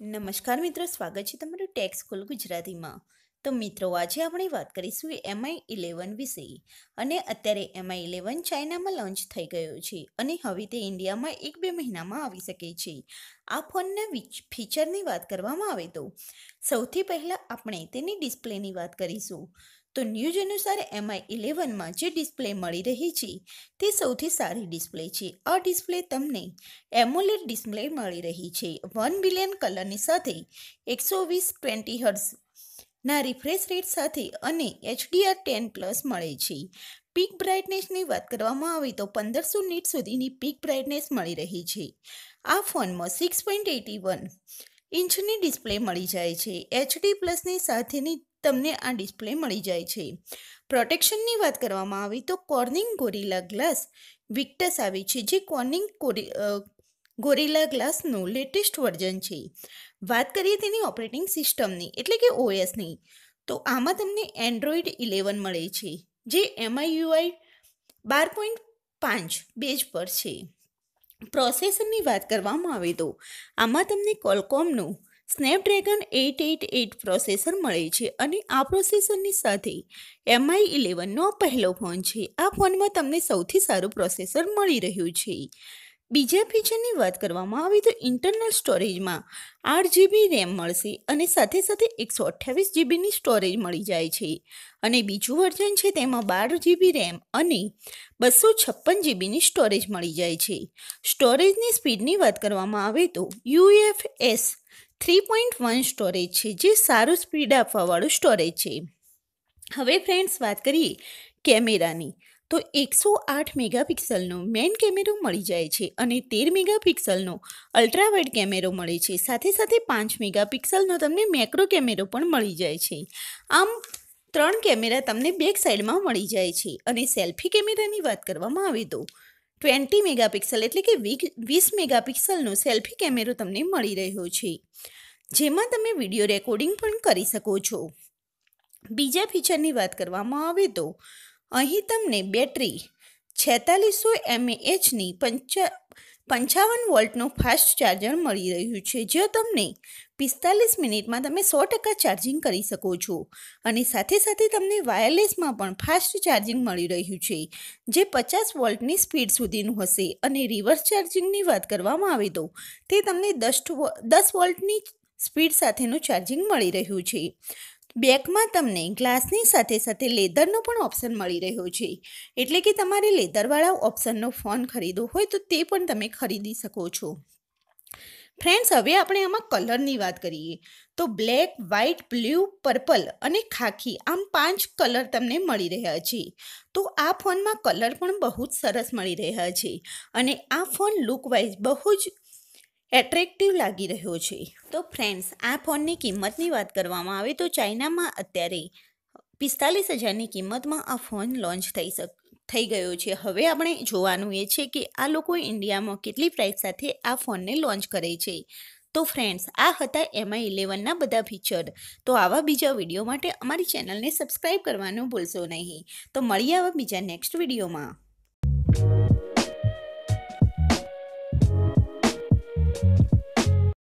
નમસ્કાર મિત્રો સ્વાગત છે તમારું ટેક્સ સ્કૂલ ગુજરાતીમાં તો મિત્રો આજે આપણે વાત કરીશું એમઆઈ ઇલેવન વિશે અને અત્યારે એમઆઈ ઇલેવન ચાઇનામાં લોન્ચ થઈ ગયો છે અને હવે તે ઇન્ડિયામાં એક બે મહિનામાં આવી શકે છે આ ફોનના ફીચરની વાત કરવામાં આવે તો સૌથી પહેલાં આપણે તેની ડિસ્પ્લેની વાત કરીશું તો ન્યૂઝ અનુસાર એમઆઈ ઇલેવનમાં જે ડિસ્પ્લે મળી રહી છે તે સૌથી સારી ડિસ્પ્લે છે આ ડિસ્પ્લે તમને એમ્યુલેટ ડિસ્પ્લે મળી રહી છે વન બિલિયન કલરની સાથે એકસો વીસ ટ્વેન્ટી હર્ટ્સ રિફ્રેશ રેટ સાથે અને એચડીઆર ટેન પ્લસ મળે છે પીક બ્રાઇટનેસની વાત કરવામાં આવે તો પંદરસો નીટ સુધીની પીક બ્રાઇટનેસ મળી રહી છે આ ફોનમાં સિક્સ પોઈન્ટ એટી વન ઇંચની ડિસ્પ્લે મળી જાય છે એચડી પ્લસની સાથેની તમને આ ડિસ્પ્લે મળી જાય છે પ્રોટેક્શનની વાત કરવામાં આવે તો કોર્નિંગ ગોરિલા ગ્લાસ વિક્ટસ આવે છે જે કોર્નિંગ ગોરિલા ગ્લાસનું લેટેસ્ટ વર્ઝન છે વાત કરીએ તેની ઓપરેટિંગ સિસ્ટમની એટલે કે ઓએસની તો આમાં તમને એન્ડ્રોઈડ ઇલેવન મળે છે જે એમઆઈયુઆઈ બાર પોઈન્ટ પાંચ બેજ પર છે પ્રોસેસરની વાત કરવામાં આવે તો આમાં તમને કોલકોમનું Snapdragon eight eight eight processor મળે છે અને આ પ્રોસેસરની સાથે એમઆઈ ઇલેવનનો પહેલો ફોન છે આ ફોનમાં તમને સૌથી સારું પ્રોસેસર મળી રહ્યું છે બીજા ફીચરની વાત કરવામાં આવે તો ઇન્ટરનલ સ્ટોરેજમાં આઠ જીબી રેમ મળશે અને સાથે સાથે એકસો અઠ્યાવીસ જીબીની સ્ટોરેજ મળી જાય છે અને બીજું વર્ઝન છે તેમાં બાર જીબી રેમ અને બસો છપ્પન જીબીની સ્ટોરેજ મળી જાય છે સ્ટોરેજની સ્પીડની વાત કરવામાં આવે તો UFS three point one storage છે જે સારું સ્પીડ આપવાવાળું સ્ટોરેજ છે હવે ફ્રેન્ડ્સ વાત કરીએ કેમેરાની તો એકસો આઠ મેગાપિક્સલનો મેઇન કેમેરો મળી જાય છે અને તેર મેગાપિક્સલનો અલ્ટ્રાવાઇડ કેમેરો મળે છે સાથે સાથે પાંચ મેગાપિક્સલનો તમને મેક્રો કેમેરો પણ મળી જાય છે આમ ત્રણ કેમેરા તમને બેક સાઈડમાં મળી જાય છે અને સેલ્ફી કેમેરાની વાત કરવામાં આવે તો ટ્વેન્ટી મેગાપિક્સલ એટલે કે વીસ મેગાપિક્સલનો સેલ્ફી કેમેરો તમને મળી રહ્યો છે જેમાં તમે વિડીયો રેકોર્ડિંગ પણ કરી શકો છો બીજા ફીચરની વાત કરવામાં આવે તો અહીં તમને બેટરી છેતાલીસો એમએએચની પંચા પંચાવન વોલ્ટનું ફાસ્ટ ચાર્જર મળી રહ્યું છે જે તમને પિસ્તાલીસ મિનિટમાં તમે સો ટકા ચાર્જિંગ કરી શકો છો અને સાથે સાથે તમને વાયરલેસમાં પણ ફાસ્ટ ચાર્જિંગ મળી રહ્યું છે જે પચાસ વોલ્ટની સ્પીડ સુધીનું હશે અને રિવર્સ ચાર્જિંગની વાત કરવામાં આવે તો તે તમને દસ દસ વોલ્ટની સ્પીડ સાથેનું ચાર્જિંગ મળી રહ્યું છે બેકમાં તમને ગ્લાસની સાથે સાથે લેધરનો પણ ઓપ્શન મળી રહ્યો છે એટલે કે તમારે લેધરવાળા ઓપ્શનનો ફોન ખરીદવો હોય તો તે પણ તમે ખરીદી શકો છો ફ્રેન્ડ્સ હવે આપણે આમાં કલરની વાત કરીએ તો બ્લેક વ્હાઇટ બ્લુ પર્પલ અને ખાખી આમ પાંચ કલર તમને મળી રહ્યા છે તો આ ફોનમાં કલર પણ બહુ જ સરસ મળી રહ્યા છે અને આ ફોન લુકવાઇઝ બહુ જ એટ્રેક્ટિવ લાગી રહ્યો છે તો ફ્રેન્ડ્સ આ ફોનની કિંમતની વાત કરવામાં આવે તો ચાઇનામાં અત્યારે પિસ્તાલીસ હજારની કિંમતમાં આ ફોન લોન્ચ થઈ શક થઈ ગયો છે હવે આપણે જોવાનું એ છે કે આ લોકો ઇન્ડિયામાં કેટલી પ્રાઇસ સાથે આ ફોનને લોન્ચ કરે છે તો ફ્રેન્ડ્સ આ હતા એમઆઈ ઇલેવનના બધા ફીચર તો આવા બીજા વિડીયો માટે અમારી ચેનલને સબસ્ક્રાઈબ કરવાનું ભૂલશો નહીં તો મળીએ આવા બીજા નેક્સ્ટ વિડીયોમાં